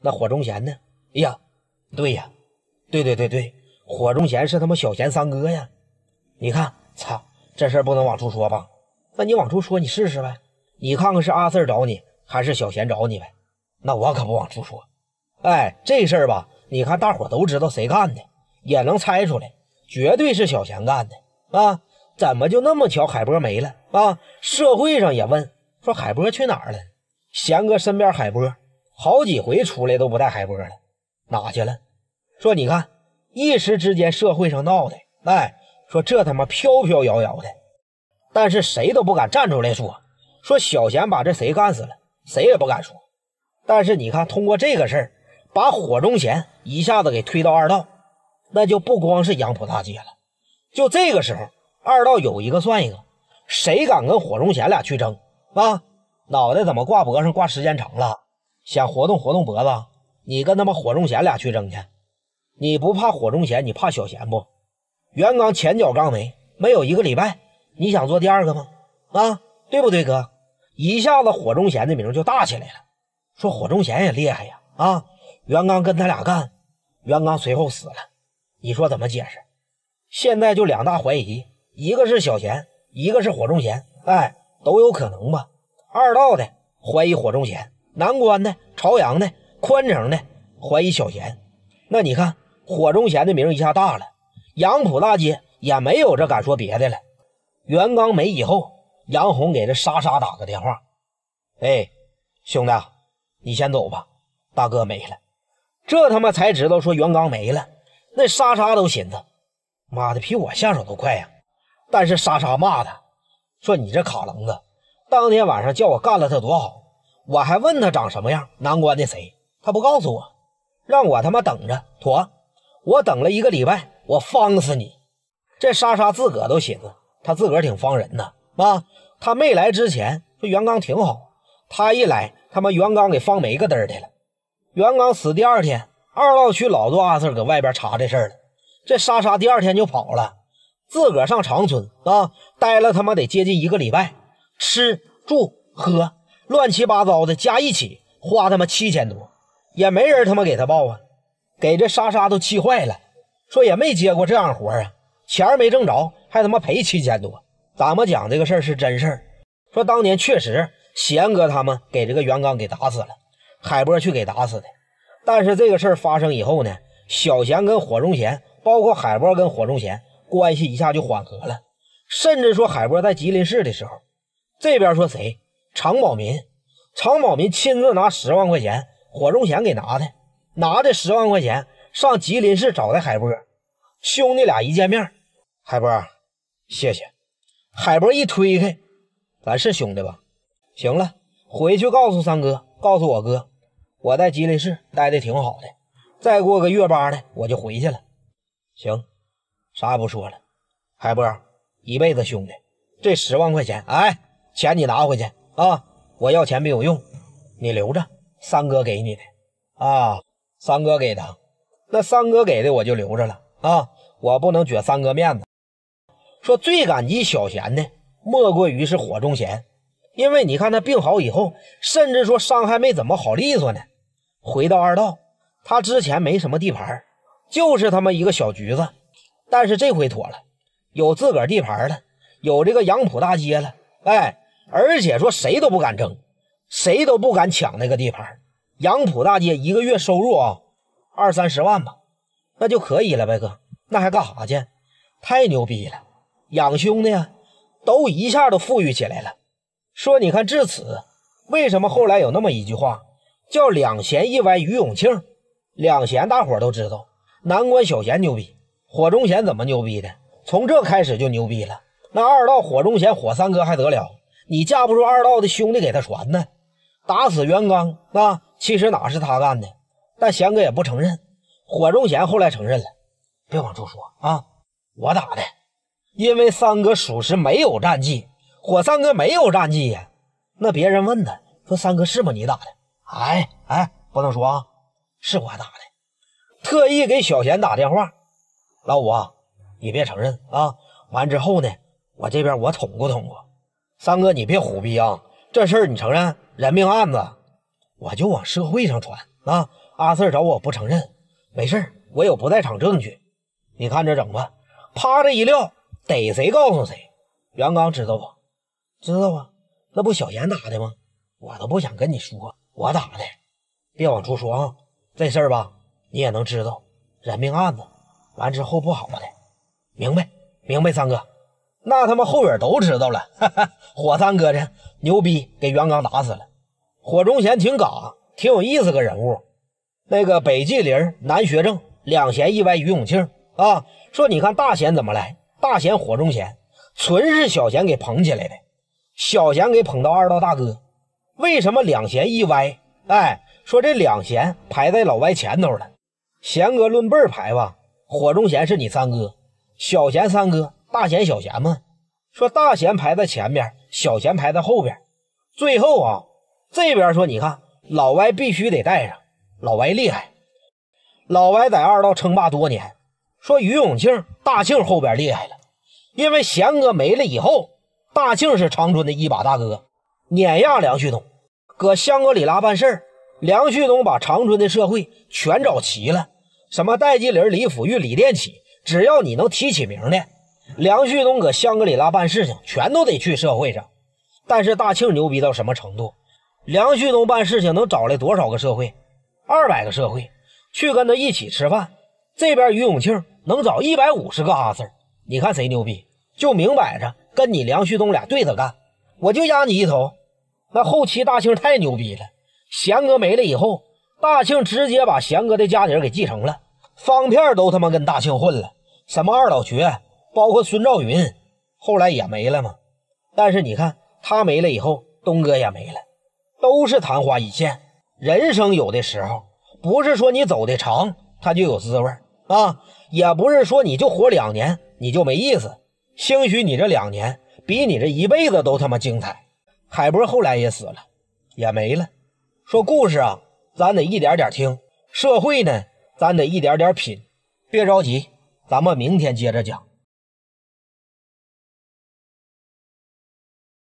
那火中贤呢？哎呀，对呀，对对对对，火中贤是他妈小贤三哥呀！你看，操，这事儿不能往出说吧？那你往出说你试试呗，你看看是阿四找你，还是小贤找你呗？那我可不往出说。哎，这事儿吧，你看大伙都知道谁干的，也能猜出来，绝对是小贤干的啊！怎么就那么巧，海波没了啊？社会上也问说海波去哪儿了，贤哥身边海波。好几回出来都不带海波的，哪去了？说你看，一时之间社会上闹的，哎，说这他妈飘飘摇摇的，但是谁都不敢站出来说，说小贤把这谁干死了，谁也不敢说。但是你看，通过这个事儿，把火中贤一下子给推到二道，那就不光是杨浦大街了。就这个时候，二道有一个算一个，谁敢跟火中贤俩去争啊？脑袋怎么挂脖上挂时间长了？想活动活动脖子，你跟他妈火中贤俩去争去，你不怕火中贤，你怕小贤不？袁刚前脚刚没，没有一个礼拜，你想做第二个吗？啊，对不对，哥？一下子火中贤的名就大起来了，说火中贤也厉害呀！啊，袁刚跟他俩干，袁刚随后死了，你说怎么解释？现在就两大怀疑，一个是小贤，一个是火中贤，哎，都有可能吧？二道的怀疑火中贤。南关的、朝阳的、宽城的，怀疑小贤。那你看，火中贤的名一下大了。杨浦大街也没有这敢说别的了。袁刚没以后，杨红给这莎莎打个电话。哎，兄弟，你先走吧。大哥没了，这他妈才知道说袁刚没了。那莎莎都寻思，妈的，比我下手都快呀。但是莎莎骂他，说你这卡楞子，当天晚上叫我干了他多好。我还问他长什么样，南关的谁？他不告诉我，让我他妈等着。妥，我等了一个礼拜，我方死你！这莎莎自个都寻思，他自个儿挺方人呐。啊！他没来之前说袁刚挺好，他一来，他妈袁刚给方没个嘚儿的了。袁刚死第二天，二道区老多阿 sir 搁外边查这事儿了。这莎莎第二天就跑了，自个儿上长春啊，待了他妈得接近一个礼拜，吃住喝。乱七八糟的加一起花他妈七千多，也没人他妈给他报啊，给这莎莎都气坏了，说也没接过这样活啊，钱没挣着还他妈赔七千多。咱们讲这个事儿是真事儿，说当年确实贤哥他们给这个袁刚给打死了，海波去给打死的。但是这个事儿发生以后呢，小贤跟火中贤，包括海波跟火中贤关系一下就缓和了，甚至说海波在吉林市的时候，这边说谁。常宝民，常宝民亲自拿十万块钱，火中贤给拿的。拿这十万块钱上吉林市找的海波，兄弟俩一见面，海波，谢谢。海波一推开，咱是兄弟吧？行了，回去告诉三哥，告诉我哥，我在吉林市待的挺好的，再过个月八的我就回去了。行，啥也不说了，海波，一辈子兄弟。这十万块钱，哎，钱你拿回去。啊！我要钱没有用，你留着三哥给你的啊！三哥给的，那三哥给的我就留着了啊！我不能撅三哥面子。说最感激小贤的，莫过于是火中贤，因为你看他病好以后，甚至说伤还没怎么好利索呢，回到二道，他之前没什么地盘，就是他妈一个小局子，但是这回妥了，有自个儿地盘了，有这个杨浦大街了，哎。而且说谁都不敢争，谁都不敢抢那个地盘。杨浦大街一个月收入啊，二三十万吧，那就可以了呗，哥。那还干啥去？太牛逼了！养兄弟啊，都一下都富裕起来了。说你看至此，为什么后来有那么一句话叫“两贤一歪于永庆”？两贤大伙都知道，南关小贤牛逼，火中贤怎么牛逼的？从这开始就牛逼了。那二道火中贤，火三哥还得了？你架不住二道的兄弟给他传呢。打死袁刚啊！其实哪是他干的，但贤哥也不承认。火仲贤后来承认了，别往出说啊！我打的，因为三哥属实没有战绩，火三哥没有战绩呀。那别人问他说三哥是不你打的？哎哎，不能说啊，是我打的。特意给小贤打电话，老五，啊，你别承认啊！完之后呢，我这边我捅咕捅咕。三哥，你别虎逼啊！这事儿你承认，人命案子，我就往社会上传啊！阿四找我不承认，没事儿，我有不在场证据。你看着整吧，趴着一撂，逮谁告诉谁。袁刚知道不？知道啊，那不小严打的吗？我都不想跟你说，我打的，别往出说啊！这事儿吧，你也能知道，人命案子，完之后不好的，明白明白，三哥。那他妈后边都知道了，哈哈，火三哥的牛逼给袁刚打死了。火中贤挺嘎，挺有意思个人物。那个北季林南学正两贤一歪于永庆啊，说你看大贤怎么来？大贤火中贤，纯是小贤给捧起来的。小贤给捧到二道大哥，为什么两贤一歪？哎，说这两贤排在老歪前头了。贤哥论辈儿排吧，火中贤是你三哥，小贤三哥。大贤小贤嘛，说大贤排在前边，小贤排在后边。最后啊，这边说你看老歪必须得带上，老歪厉害，老歪在二道称霸多年。说于永庆、大庆后边厉害了，因为贤哥没了以后，大庆是长春的一把大哥，碾压梁旭东。搁香格里拉办事儿，梁旭东把长春的社会全找齐了，什么戴继林、李府玉、李殿启，只要你能提起名的。梁旭东搁香格里拉办事情，全都得去社会上。但是大庆牛逼到什么程度？梁旭东办事情能找来多少个社会？二百个社会去跟他一起吃饭。这边于永庆能找一百五十个阿 Sir。你看谁牛逼？就明摆着跟你梁旭东俩对着干，我就压你一头。那后期大庆太牛逼了，贤哥没了以后，大庆直接把贤哥的家底给继承了。方片都他妈跟大庆混了，什么二老瘸。包括孙兆云，后来也没了嘛。但是你看他没了以后，东哥也没了，都是昙花一现。人生有的时候不是说你走的长他就有滋味啊，也不是说你就活两年你就没意思，兴许你这两年比你这一辈子都他妈精彩。海波后来也死了，也没了。说故事啊，咱得一点点听；社会呢，咱得一点点品。别着急，咱们明天接着讲。